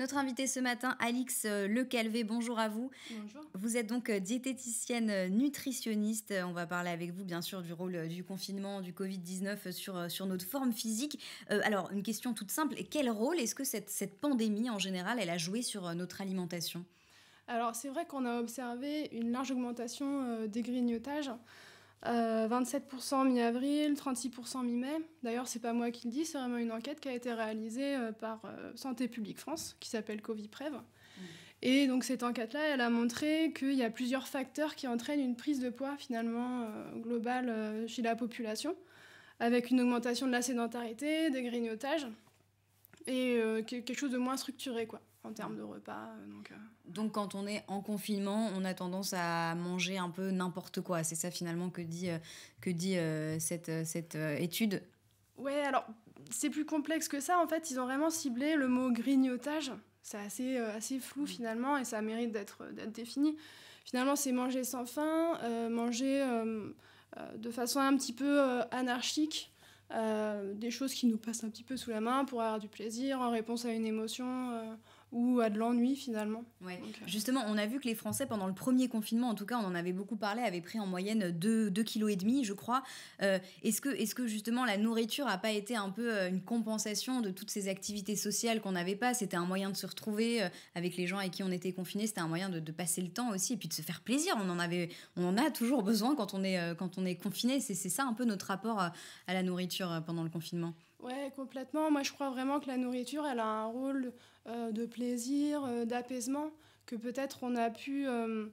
Notre invité ce matin, Alix euh, Le Calvé. bonjour à vous. Bonjour. Vous êtes donc euh, diététicienne euh, nutritionniste. On va parler avec vous, bien sûr, du rôle du confinement, du Covid-19 sur, sur notre forme physique. alors, une question toute simple, quel rôle est-ce que cette, cette pandémie, en général, elle a joué sur notre alimentation alors c'est vrai qu'on a observé une large augmentation des grignotages. 27% euh, mi-avril, 36% mi-mai. D'ailleurs, c'est pas moi qui le dis, c'est vraiment une enquête qui a été réalisée euh, par euh, Santé publique France, qui s'appelle covid mmh. Et donc cette enquête-là, elle a montré qu'il y a plusieurs facteurs qui entraînent une prise de poids finalement globale chez la population, avec une augmentation de la sédentarité, des grignotages et quelque chose de moins structuré, quoi en termes de repas. Euh, euh. Donc, quand on est en confinement, on a tendance à manger un peu n'importe quoi. C'est ça finalement que dit, euh, que dit cette, cette étude Ouais, alors c'est plus complexe que ça. En fait, ils ont vraiment ciblé le mot grignotage. C'est assez, assez flou mm. finalement et ça mérite d'être défini. Finalement, c'est manger sans faim, manger de façon un petit peu anarchique. des choses qui nous passent un petit peu sous la main pour avoir du plaisir en réponse à une émotion ou à de l'ennui finalement. Euh, justement, on a vu que les Français, pendant le premier confinement, en tout cas, on en avait beaucoup parlé, avaient pris en moyenne 2,5 deux, kg, je crois. Euh, est-ce, que, est-ce que justement la nourriture n'a pas été un peu euh, une compensation de toutes ces activités sociales qu'on n'avait pas C'était un moyen de se retrouver avec les gens avec qui on était confinés, c'était un moyen de, passer le temps aussi et puis de se faire plaisir. On en, avait, on en a toujours besoin quand on est, quand on est confiné. c'est ça un peu notre rapport à la nourriture pendant le confinement. Ouais, complètement. Moi, je crois vraiment que la nourriture, elle a un rôle euh, de plaisir, euh, d'apaisement, que peut-être on a pu euh,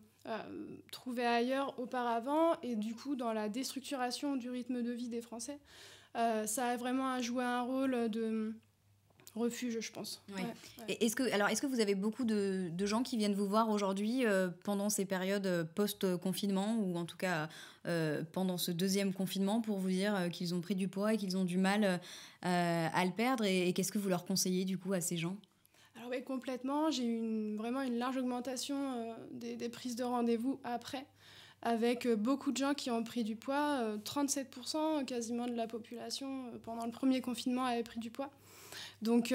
trouver ailleurs auparavant, et du coup, dans la déstructuration du rythme de vie des Français, ça a vraiment joué un rôle de refuge, je pense. Est-ce que, alors, est-ce que vous avez beaucoup de, de, gens qui viennent vous voir aujourd'hui euh, pendant ces périodes euh, post-confinement ou en tout cas euh, pendant ce deuxième confinement pour vous dire qu'ils ont pris du poids et qu'ils ont du mal à le perdre et, qu'est-ce que vous leur conseillez du coup à ces gens alors oui, complètement. J'ai eu une, vraiment une large augmentation des, des, prises de rendez-vous après avec euh, beaucoup de gens qui ont pris du poids. 37% euh, quasiment de la population euh, pendant le premier confinement avait pris du poids. Donc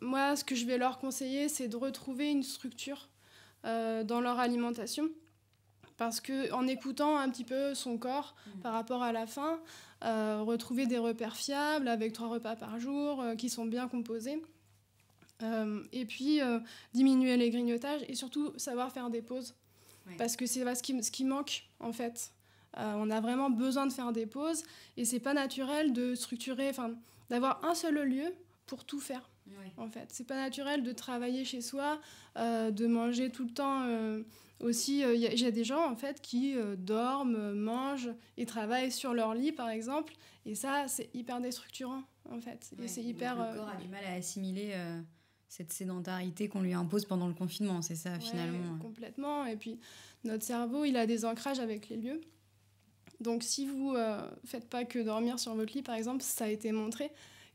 moi, ce que je vais leur conseiller, c'est de retrouver une structure dans leur alimentation. Parce que en écoutant un petit peu son corps mmh. par rapport à la faim, retrouver des repères fiables avec trois repas par jour qui sont bien composés. et puis diminuer les grignotages et surtout savoir faire des pauses. Parce que c'est ce qui, ce qui manque, en fait. Euh, on a vraiment besoin de faire des pauses et c'est pas naturel de structurer, enfin, d'avoir un seul lieu pour tout faire. En fait, c'est pas naturel de travailler chez soi, euh, de manger tout le temps. Euh, aussi, euh, il y, a des gens en fait qui dorment, mangent et travaillent sur leur lit, par exemple. Et ça, c'est hyper déstructurant en fait. c'est hyper. le corps a du mal à assimiler cette sédentarité qu'on lui impose pendant le confinement, c'est ça finalement hein. Complètement. Et puis notre cerveau, il a des ancrages avec les lieux. Donc si vous euh, faites pas que dormir sur votre lit, par exemple, ça a été montré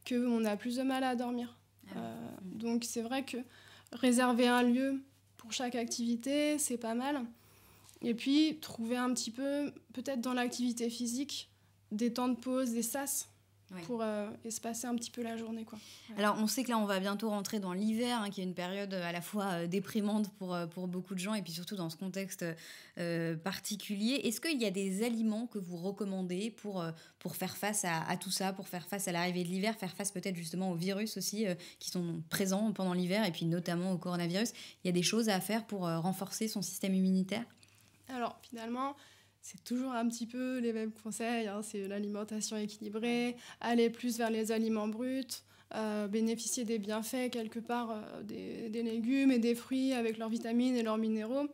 qu'on a plus de mal à dormir. Ah euh, donc c'est vrai que réserver un lieu pour chaque activité, c'est pas mal. Et puis trouver un petit peu, peut-être dans l'activité physique, des temps de pause, des sas pour euh, espacer un petit peu la journée. Quoi. Alors on sait que là on va bientôt rentrer dans l'hiver, hein, qui est une période euh, à la fois euh, déprimante pour, pour beaucoup de gens et puis surtout dans ce contexte particulier. Est-ce qu'il y a des aliments que vous recommandez pour, pour faire face à, à, tout ça, pour faire face à l'arrivée de l'hiver, faire face peut-être justement aux virus aussi qui sont présents pendant l'hiver et puis notamment au coronavirus Il y a des choses à faire pour renforcer son système immunitaire Alors finalement, c'est toujours un petit peu les mêmes conseils. Hein. c'est l'alimentation équilibrée, aller plus vers les aliments bruts, euh, bénéficier des bienfaits quelque part euh, des, légumes et des fruits avec leurs vitamines et leurs minéraux.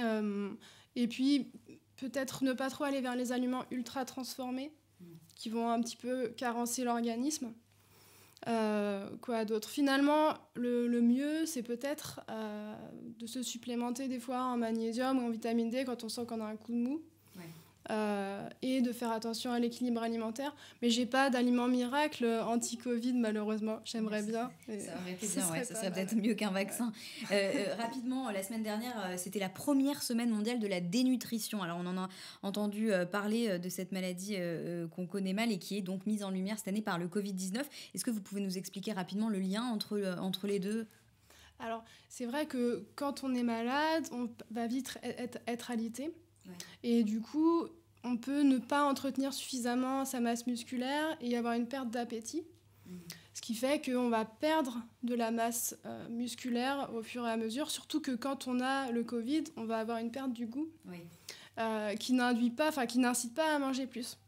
Euh, et puis peut-être ne pas trop aller vers les aliments ultra transformés mm. qui vont un petit peu carencer l'organisme. Euh, quoi d'autre Finalement, le, mieux, c'est peut-être euh, de se supplémenter des fois en magnésium ou en vitamine D quand on sent qu'on a un coup de mou. Euh, et de faire attention à l'équilibre alimentaire. Mais j'ai pas d'aliment miracle anti-Covid, malheureusement. J'aimerais bien. Ça ça serait peut-être mieux qu'un vaccin. Euh, euh, rapidement, la semaine dernière, c'était la première semaine mondiale de la dénutrition. Alors, on en a entendu parler de cette maladie qu'on connaît mal et qui est donc mise en lumière cette année par le Covid-19. Est-ce que vous pouvez nous expliquer rapidement le lien entre, entre les deux alors, c'est vrai que quand on est malade, on va vite être, alité. Et du coup, on peut ne pas entretenir suffisamment sa masse musculaire et avoir une perte d'appétit. Mhm. Ce qui fait qu'on va perdre de la masse euh, musculaire au fur et à mesure, surtout que quand on a le Covid, on va avoir une perte du goût euh, qui n'induit pas, qui n'incite pas à manger plus.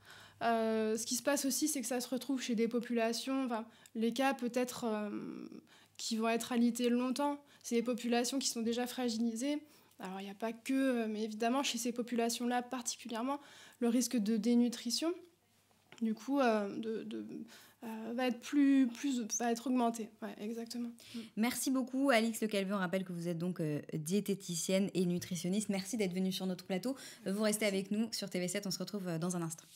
Euh, ce qui se passe aussi, c'est que ça se retrouve chez des populations, les cas peut-être qui vont être alités longtemps, c'est des populations qui sont déjà fragilisées alors il n'y a pas que, euh, mais évidemment chez ces populations-là particulièrement, le risque de dénutrition, du coup, euh, euh, va être plus, plus va être augmenté. exactement. Mm. Merci beaucoup, Alix Le Calvé. On rappelle que vous êtes donc diététicienne et nutritionniste. Merci d'être venue sur notre plateau. Vous restez avec nous sur TV7. On se retrouve dans un instant.